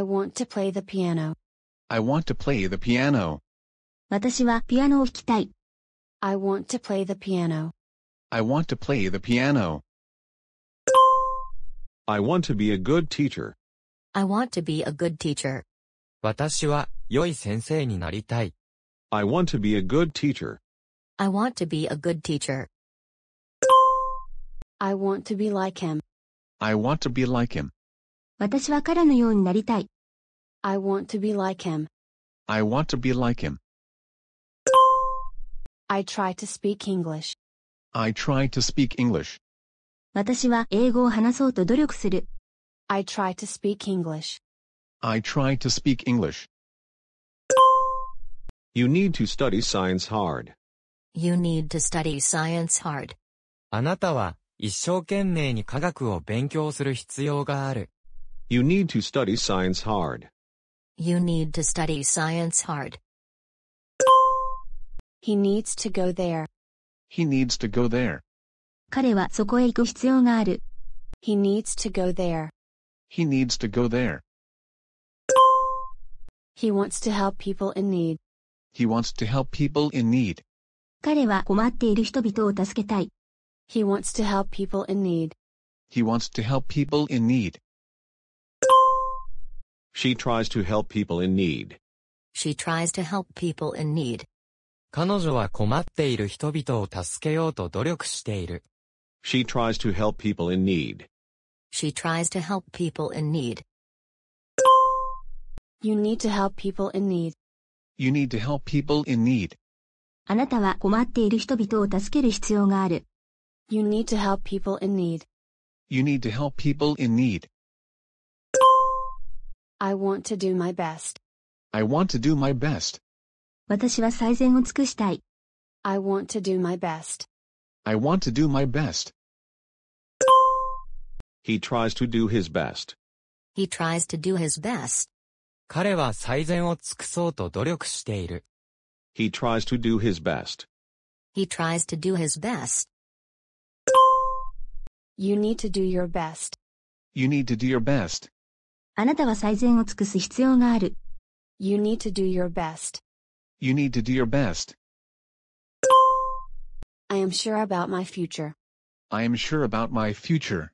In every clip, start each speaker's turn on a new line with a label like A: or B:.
A: I want to play the piano.
B: I want to play the piano.
A: want to play the piano.
C: I want to play the piano.
D: I want to be a good teacher.
E: I want to be a good teacher.
D: want to be a good teacher.
E: I want to be a good teacher. I
A: want to be like him.
B: I want to be like him.
A: 私は彼のようになりたい。I want to be like him.
B: I want to be like him.
A: I try to speak English.
B: I try to speak English.
A: 私は英語を話そうと努力する。I try to speak English.
C: I try to speak English. You need to study science
D: hard.
E: You need to study science hard.
D: あなたは一生懸命に科学を勉強する必要がある。You need to study science hard.
E: You need to study science hard. He needs to go there.
B: He needs to go there.
E: He needs to go
A: there. He needs
B: to go there.
A: He wants to help people in need.
B: He wants to help people in need.
A: He wants to help people in
E: need.
C: He wants to help people in need.
D: She tries to help people in need.
E: She tries to help people in need.
D: 彼女は困っている人々を助けようと努力している。She tries to help people in need.
E: She tries to help people in need. You need to help people in need.
C: You need to help people in need.
A: あなたは困っている人々を助ける必要がある。You need to help people in need.
B: You need to help people in need.
A: I want to do my best.
B: I want to do my best.
A: I
E: want to do my best.
C: I want to do my best. He tries to do his best.
E: He tries to do his best.
D: 彼は最善を尽くそうと努力している。He tries to do his best.
E: He tries to do his best. You need to do your best.
C: You need to do your best.
E: あなたは最善を尽
A: くす必要がある。You need to do your best.
B: You need to do your best.
A: I am sure about my future.
B: I am sure about my future.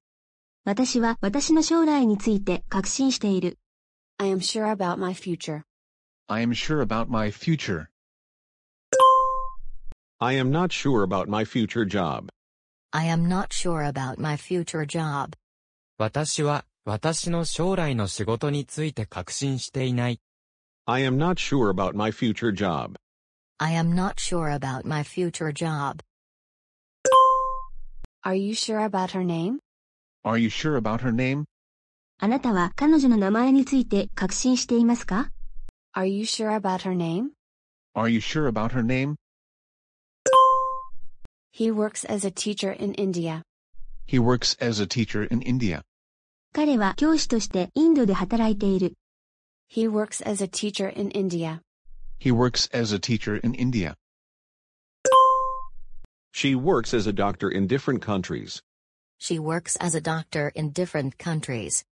A: 私は私の将来について確信している。I am sure about my future.
C: I am sure about my future.
D: I am not sure about my future job.
E: I am not sure about my future job.
D: 私は私の将来の仕事について確信していない。I am not sure about my future job.
E: I am not sure about my future job. Are you sure about her name?
B: Are you sure about her name?
E: あなたは彼女の名前について
A: 確信していますか Are you sure about her name?
B: Are you sure about her name?
A: He works as a teacher in India.
B: He works as a teacher in India.
A: 彼は教師としてインドで働いている。He works as a teacher in
C: He works as a teacher in India. She works as a doctor in different countries.
E: She works as a doctor in different countries.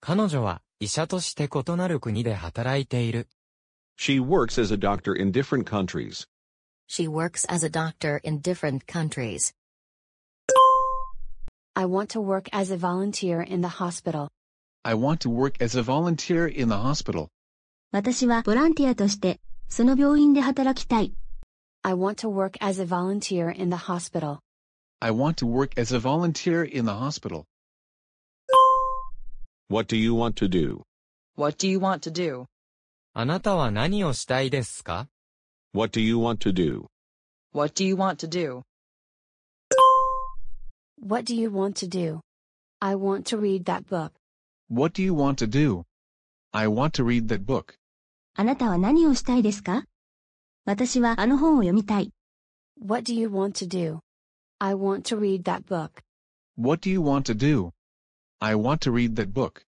E: 彼女は医者として異
D: なる国で働いている。
C: She works as a doctor in different countries.
E: She works as a doctor in different countries. I want to work as a volunteer in the hospital.
B: I want to work as a volunteer in the hospital.
A: I want to work as a volunteer in the hospital.
B: I want to work as a volunteer in
C: the hospital. What do you want to do?
D: What do you want to do? あなたは何をしたいですか What do you want to do? What do you want to do? What do you want
A: to do? I want to read that book.
B: What do you want to do? I want to read that book.
A: あなたは何をしたいですか私はあの本を読みたい。What do you want to do? I want to read that book.
B: What
C: do you want to do? I want to read that book.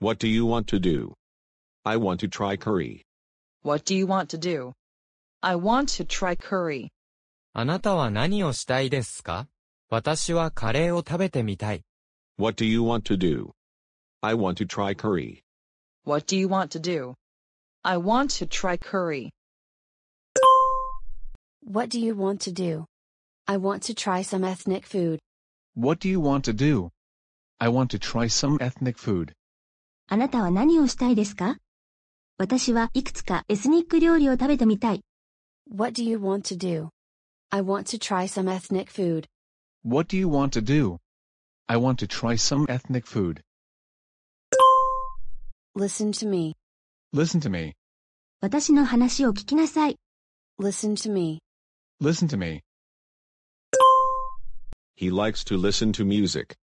C: What do you want to do? I want to try curry.
D: What do you want to do? I want to try curry. あなたは何をしたいですか私はカレーを食べてみたい。What do you want to do?I want to
C: try curry.What
D: do you want to do?I want to try curry.What
A: do you want to do?I want to try some ethnic
B: food.What do you want to do?I want to try some ethnic food.
A: あなたは何をしたいですか私はいくつかエスニック料理を食べてみたい。What do you want to do? I want to try some ethnic food.
B: What do you want to do? I want to try some ethnic food. Listen to me. Listen to me.
A: 私の話を聞きなさい。Listen to me.
C: Listen to me. He likes to listen to music.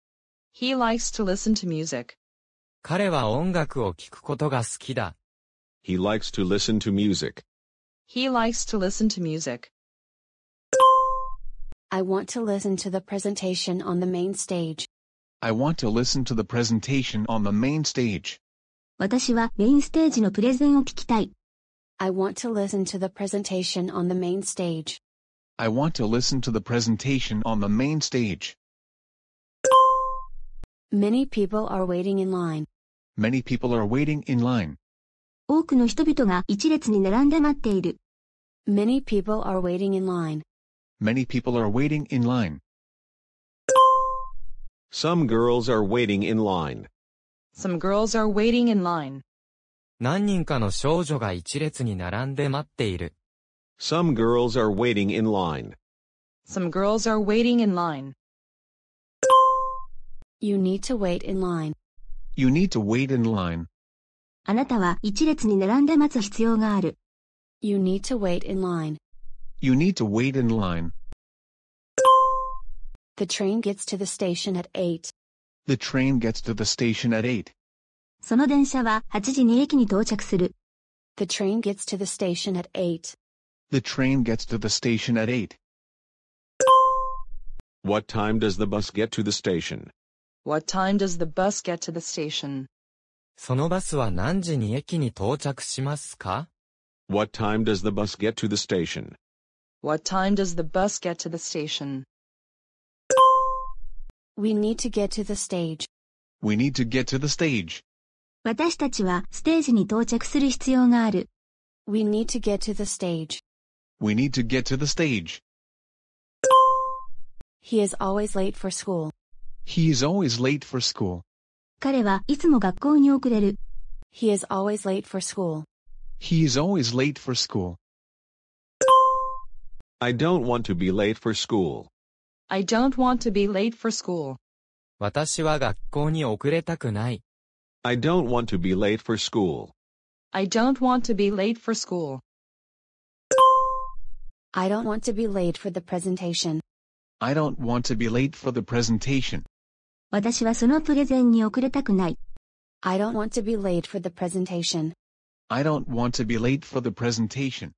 D: He likes to listen to music. 彼は音楽を聴くことが好きだ。He likes to listen to music.
A: He likes to listen to music. I want to listen to the presentation on the main stage.
B: I want to listen to the presentation on the main stage.
A: I want to listen to the presentation on the main stage.
B: I want to listen to the presentation on the main stage.
A: Many people are waiting in line.
B: Many people are waiting in line.
A: Many people are waiting in line.
C: Many people are waiting in line.
D: Some girls are waiting in line.
A: Some girls are waiting in line.
D: 何人かの少女が一列に並んで待っている。Some girls are waiting in line.
A: Some girls are waiting in line. You need to wait in line.
C: You need to wait
B: in line.
A: あなたは一列に並んで待つ必要がある。You need to wait in line.
B: You need to wait in line.
A: The train gets to the station at 8.
B: The train gets to the station at 8.
A: その電車は8時に駅に到着する。The train gets to the station at 8.
C: The train gets to the station at 8. What
D: time does the bus get to the station?
A: What time does the bus get to the station?
D: そのバスは何時に駅に到着しますか What time does the bus get to the station?
A: What time does the bus get to the station? We need to get to the stage.
C: We need to get to the stage.
A: 私たちはステージに到着する必要がある。We need to get to the stage.
B: We need to get to the stage.
A: He is always late for school.
B: He is always late for school.
A: 彼はいつも学校に遅れる。He is always late for school.
C: He is always late for school.
D: I don't want to be late for school.
A: I don't want to be late for school.
D: 私は学校に遅れたくない。I don't want to be late for school.
A: I don't want to be late for school. I don't want to be late for the presentation.
C: I don't want to be
B: late for the presentation.
A: 私はそのプレゼンに遅れたくない。I don't want to be late for the presentation.
B: I don't want to be late for the presentation.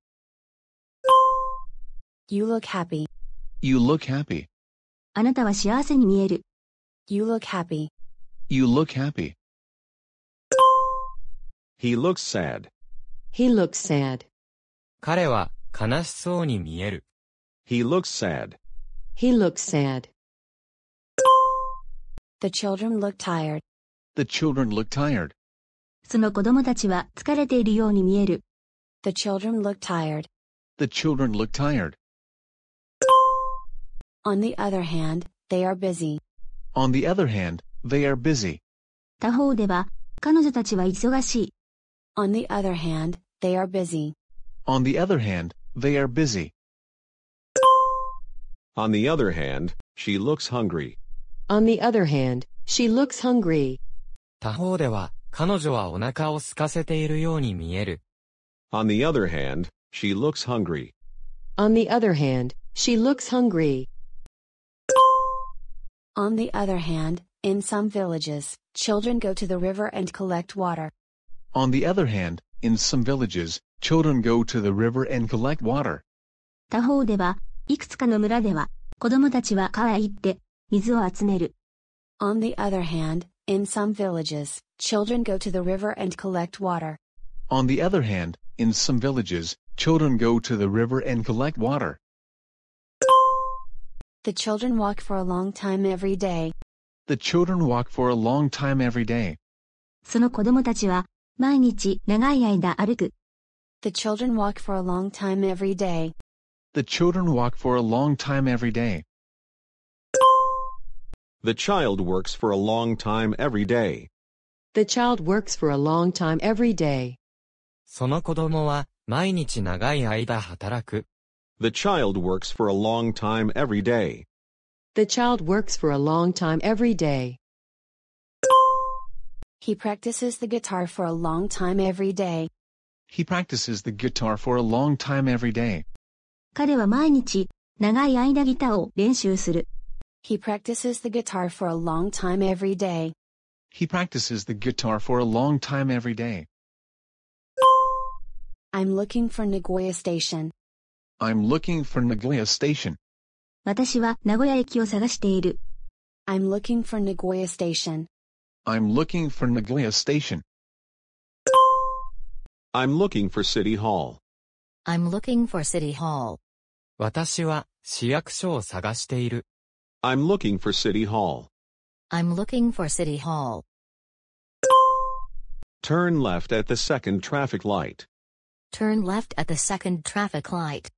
A: You look happy.
B: You look happy.
A: あなたは幸せに見える。You look happy.
C: You look happy.
D: He looks sad. He looks sad. 彼は悲しそうに見える。He looks sad. He looks sad.
A: The children look tired.
D: The children look tired.
A: その子供たちは疲れているように見える。The children look tired.
B: The children look tired.
A: On the other hand, they are busy.
B: On the other hand, they are busy.
A: 他方では、彼女たちは忙しい。On the other hand, they are busy.
C: On the other hand, they are busy. On the other hand, she looks
D: hungry. On the other hand, she looks hungry. 他方では、彼女はお腹を空かせているように見える。On the other hand, she looks hungry. On the other hand, she looks hungry.
A: On the other hand, in some villages, children go to the river and collect water.
B: On the other hand, in some villages, children go to the river and collect water.
A: 他方では、いくつかの村では、子供たちは川へ行って水を集める。On the other hand, in some villages, children go to the river and collect water.
B: On the other hand, in some villages, children go to the river and collect water.
A: The children walk for a long time every day.
B: The children walk for a long time every day.
A: その子供たちは毎日長い間歩く。The children walk for a long time
B: every day. The children walk for a long time every day.
C: The child works for a long time every day.
D: The child works for a long time every day. その子供は毎日長い間働く。the child works for a long time every day. The child works for a long time every day. He practices
A: the guitar for a long time every day.
B: He practices the guitar for a long time every He
A: practices the guitar for a long time every day.
B: He practices the guitar for a long time every day.
A: I'm looking for Nagoya Station.
B: I'm looking for Nagoya Station.
A: 私は名古屋駅を探している。I'm looking for Nagoya Station.
C: I'm looking for Nagoya Station. I'm looking for City Hall.
E: I'm looking for City Hall. 私は市役所を探している。I'm
D: looking for City Hall.
E: I'm looking for City Hall.
C: Turn left at the second traffic light.
E: Turn left at the second traffic light.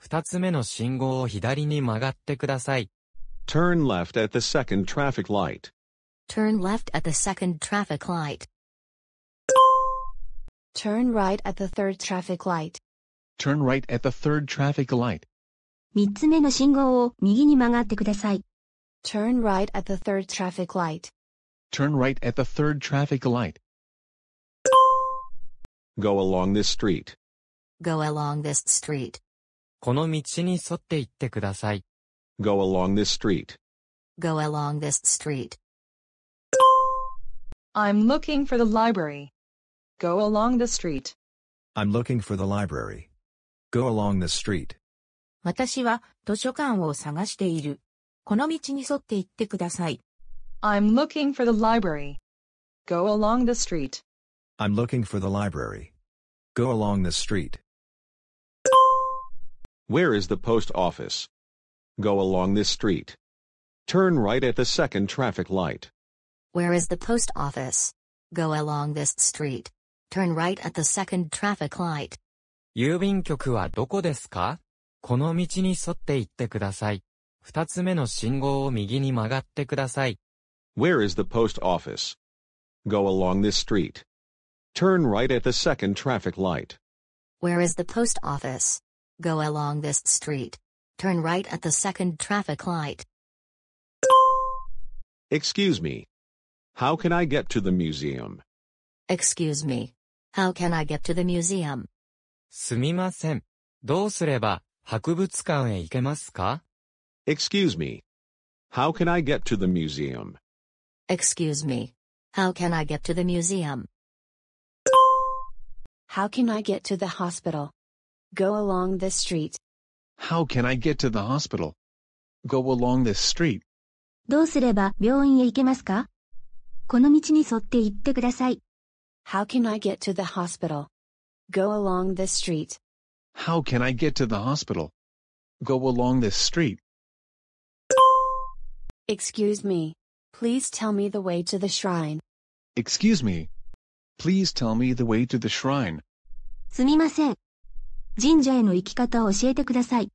D: 二つ目の信号を左に曲がってください。Turn left at the second traffic light.
E: Turn left at the second traffic light. Turn right at the third traffic light.
C: Turn right
B: at the third traffic light.
A: 三つ目の信号を右に曲がってください。Turn right at the third traffic light.
B: Turn right at the third traffic light.
D: Go along this street.
E: Go along this street.
D: この道に沿って行ってください。Go along this
E: Go along this street. I'm looking for the library. Go along the street.
C: I'm looking for the along the street.
A: 私は図書館を探している。この道に沿って行ってください。I'm looking for the library. Go along the street.
C: I'm looking for the library. Go along the street. Where is the post office? Go along this street. Turn right at the second traffic light.
E: Where is the post office? Go along this street. Turn right at the second traffic light.
D: 郵便局はどこですかこの道に沿って行ってください。二つ目の信号を右に曲がってください。
C: Where is the post office? Go along this street. Turn right at the second traffic light.
E: Where is the post office? Go along this street. Turn right at the second traffic light.
C: Excuse me. How can I get to the museum?
E: Excuse me. How can I get to the museum?
D: すみません。どうすれば博物館へ行けますか Excuse me. How can I get to the museum?
E: Excuse me. How can I get to the museum? How can I get to the hospital? Go along
A: this street.
B: How can I get to the hospital? Go along this street.
A: どうすれば病院へ行けますかこの道に沿って行ってください。How can I get to the hospital? Go along this street.
B: How can I get to the hospital? Go along this street.
A: Excuse me. Please tell me the way to the shrine.
B: Excuse me. Please tell me the way to the shrine.
A: すみません。神社への行き方を教えてください。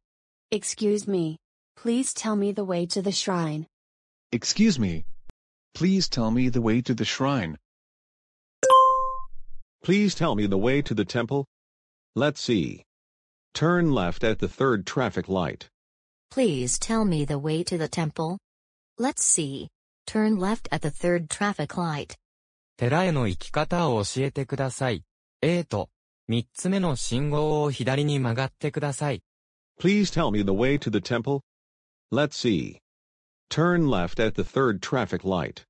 A: Excuse me. Please tell me the way to the shrine.
C: Excuse me. Please tell me the way to the shrine. Please tell me the way to the temple. Let's see. Turn left at the third traffic light.
E: Please tell me the way to the temple. Let's see. Turn left at the third traffic light.
D: 寺への行き方を教えてください。えーと。三つ目の信号を左に曲がってください。
C: Please tell me the way to the temple. Let's see. Turn left at the third traffic light.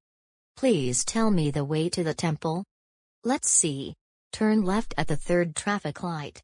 E: Please tell me the way to the temple. Let's see. Turn left at the third traffic light.